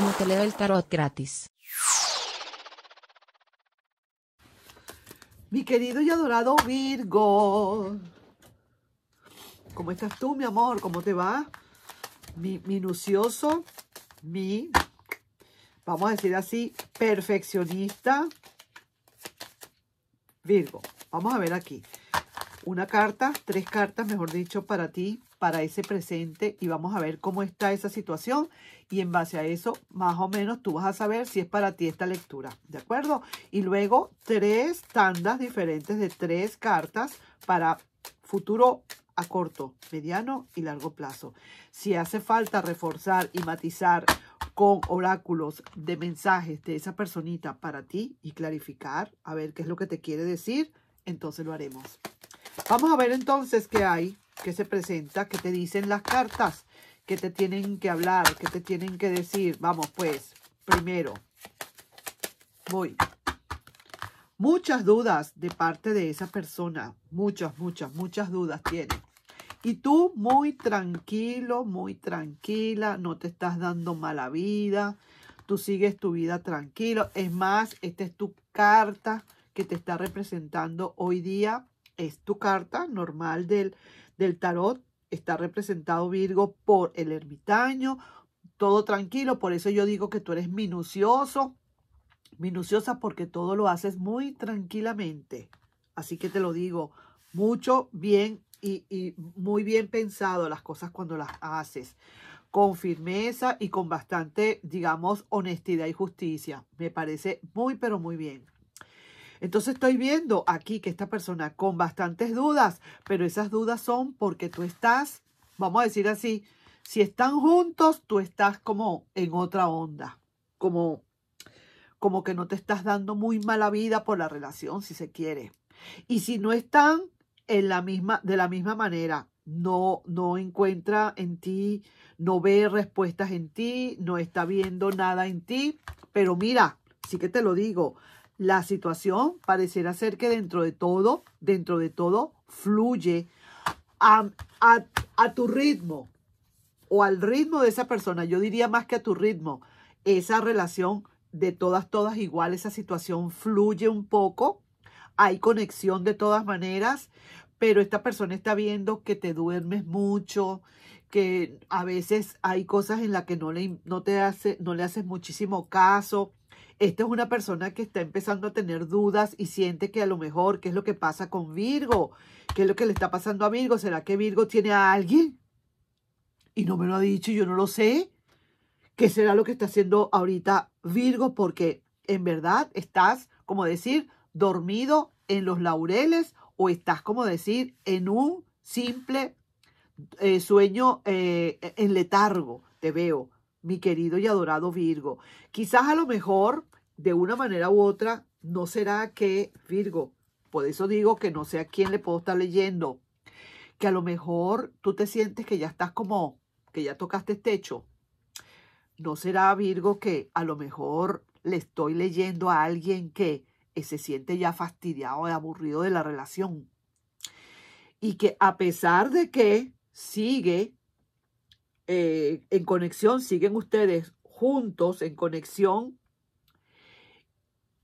como te leo el tarot gratis. Mi querido y adorado Virgo. ¿Cómo estás tú, mi amor? ¿Cómo te va? Mi minucioso, mi, vamos a decir así, perfeccionista Virgo. Vamos a ver aquí. Una carta, tres cartas, mejor dicho, para ti para ese presente y vamos a ver cómo está esa situación y en base a eso más o menos tú vas a saber si es para ti esta lectura, ¿de acuerdo? Y luego tres tandas diferentes de tres cartas para futuro a corto, mediano y largo plazo. Si hace falta reforzar y matizar con oráculos de mensajes de esa personita para ti y clarificar a ver qué es lo que te quiere decir, entonces lo haremos. Vamos a ver entonces qué hay que se presenta, que te dicen las cartas, que te tienen que hablar, que te tienen que decir. Vamos, pues, primero, voy. Muchas dudas de parte de esa persona, muchas, muchas, muchas dudas tiene. Y tú muy tranquilo, muy tranquila, no te estás dando mala vida, tú sigues tu vida tranquilo. Es más, esta es tu carta que te está representando hoy día. Es tu carta normal del, del tarot está representado Virgo por el ermitaño, todo tranquilo, por eso yo digo que tú eres minucioso, minuciosa porque todo lo haces muy tranquilamente. Así que te lo digo, mucho bien y, muy bien pensado las cosas cuando las haces, con firmeza y con bastante, digamos, honestidad y justicia. Me parece muy, pero muy bien. Entonces estoy viendo aquí que esta persona con bastantes dudas, pero esas dudas son porque tú estás, vamos a decir así, si están juntos, tú estás como en otra onda, como, como que no te estás dando muy mala vida por la relación, si se quiere. Y si no están en la misma, de la misma manera, no, no encuentra en ti, no ve respuestas en ti, no está viendo nada en ti, pero mira, sí que te lo digo, la situación pareciera ser que dentro de todo, dentro de todo, fluye a, a, tu ritmo o al ritmo de esa persona. Yo diría más que a tu ritmo, esa relación de todas, todas igual, esa situación fluye un poco, hay conexión de todas maneras, pero esta persona está viendo que te duermes mucho, que a veces hay cosas en las que no le, no te hace, no le haces muchísimo caso esta es una persona que está empezando a tener dudas y siente que a lo mejor, ¿qué es lo que pasa con Virgo? ¿Qué es lo que le está pasando a Virgo? ¿Será que Virgo tiene a alguien? Y no me lo ha dicho, yo no lo sé. ¿Qué será lo que está haciendo ahorita Virgo? Porque en verdad estás, como decir, dormido en los laureles o estás, como decir, en un simple eh, sueño eh, en letargo. Te veo, mi querido y adorado Virgo. Quizás a lo mejor de una manera u otra, ¿no será que, Virgo, por eso digo que no sé a quién le puedo estar leyendo, que a lo mejor tú te sientes que ya estás como, que ya tocaste techo? ¿No será, Virgo, que a lo mejor le estoy leyendo a alguien que eh, se siente ya fastidiado y aburrido de la relación? Y que a pesar de que sigue eh, en conexión, siguen ustedes juntos en conexión,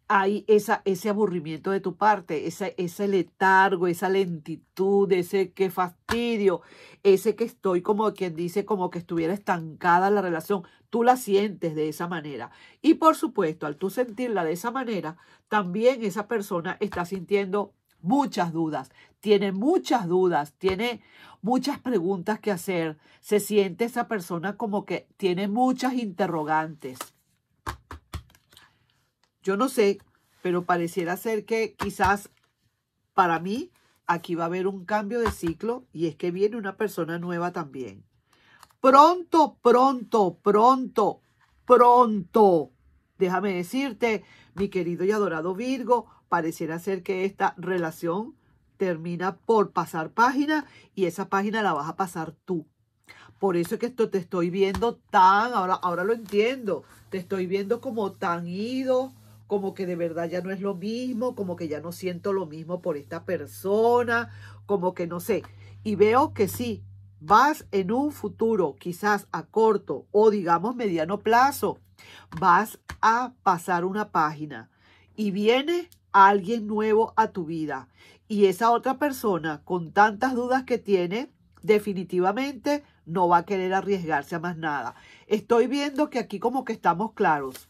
hay esa, ese aburrimiento de tu parte, ese ese letargo, esa lentitud, ese que fastidio, ese que estoy como quien dice como que estuviera estancada la relación, tú la sientes de esa manera. Y por supuesto, al tú sentirla de esa manera, también esa persona está sintiendo muchas dudas, tiene muchas dudas, tiene muchas preguntas que hacer, se siente esa persona como que tiene muchas interrogantes yo no sé, pero pareciera ser que quizás para mí aquí va a haber un cambio de ciclo y es que viene una persona nueva también. Pronto, pronto, pronto, pronto. Déjame decirte, mi querido y adorado Virgo, pareciera ser que esta relación termina por pasar página y esa página la vas a pasar tú. Por eso es que esto te estoy viendo tan, ahora, ahora lo entiendo, te estoy viendo como tan ido, como que de verdad ya no es lo mismo, como que ya no siento lo mismo por esta persona, como que no sé. Y veo que sí, vas en un futuro, quizás a corto o digamos mediano plazo, vas a pasar una página y viene alguien nuevo a tu vida. Y esa otra persona, con tantas dudas que tiene, definitivamente no va a querer arriesgarse a más nada. Estoy viendo que aquí como que estamos claros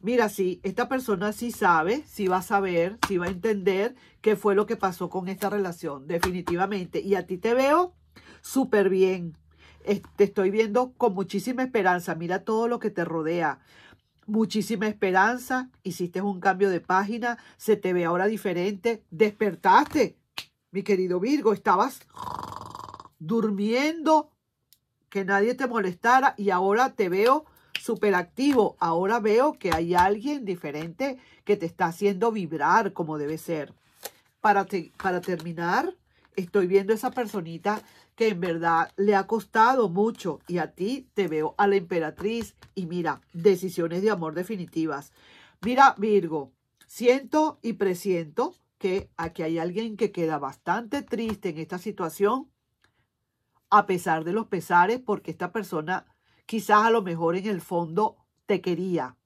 mira, sí, esta persona sí sabe, sí va a saber, sí va a entender qué fue lo que pasó con esta relación, definitivamente. Y a ti te veo súper bien. Te estoy viendo con muchísima esperanza. Mira todo lo que te rodea. Muchísima esperanza. Hiciste un cambio de página. Se te ve ahora diferente. Despertaste, mi querido Virgo. Estabas durmiendo, que nadie te molestara y ahora te veo súper activo. Ahora veo que hay alguien diferente que te está haciendo vibrar como debe ser. Para, para terminar, estoy viendo esa personita que en verdad le ha costado mucho y a ti te veo a la emperatriz y mira, decisiones de amor definitivas. Mira, Virgo, siento y presiento que aquí hay alguien que queda bastante triste en esta situación a pesar de los pesares porque esta persona Quizás a lo mejor en el fondo te quería.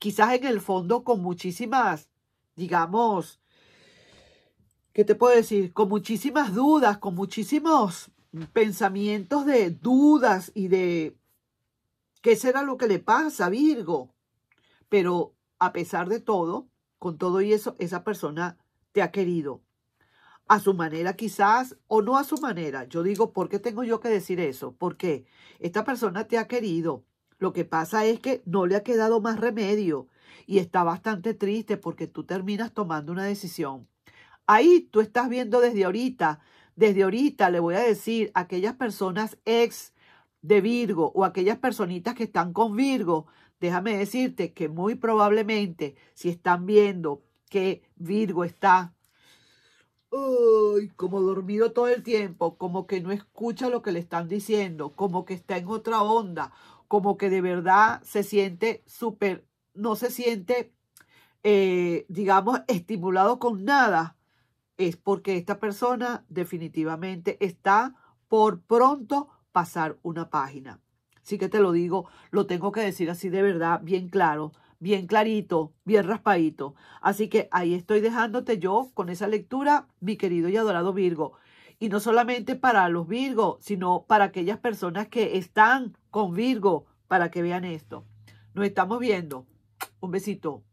Quizás en el fondo con muchísimas, digamos, ¿qué te puedo decir? Con muchísimas dudas, con muchísimos pensamientos de dudas y de qué será lo que le pasa, Virgo. Pero a pesar de todo, con todo y eso, esa persona te ha querido a su manera quizás o no a su manera. Yo digo, ¿por qué tengo yo que decir eso? Porque esta persona te ha querido. Lo que pasa es que no le ha quedado más remedio y está bastante triste porque tú terminas tomando una decisión. Ahí tú estás viendo desde ahorita, desde ahorita le voy a decir a aquellas personas ex de Virgo o aquellas personitas que están con Virgo, déjame decirte que muy probablemente si están viendo que Virgo está como dormido todo el tiempo, como que no escucha lo que le están diciendo, como que está en otra onda, como que de verdad se siente súper, no se siente, eh, digamos, estimulado con nada, es porque esta persona definitivamente está por pronto pasar una página. Sí que te lo digo, lo tengo que decir así de verdad, bien claro bien clarito, bien raspadito. Así que ahí estoy dejándote yo con esa lectura, mi querido y adorado Virgo. Y no solamente para los Virgos, sino para aquellas personas que están con Virgo, para que vean esto. Nos estamos viendo. Un besito.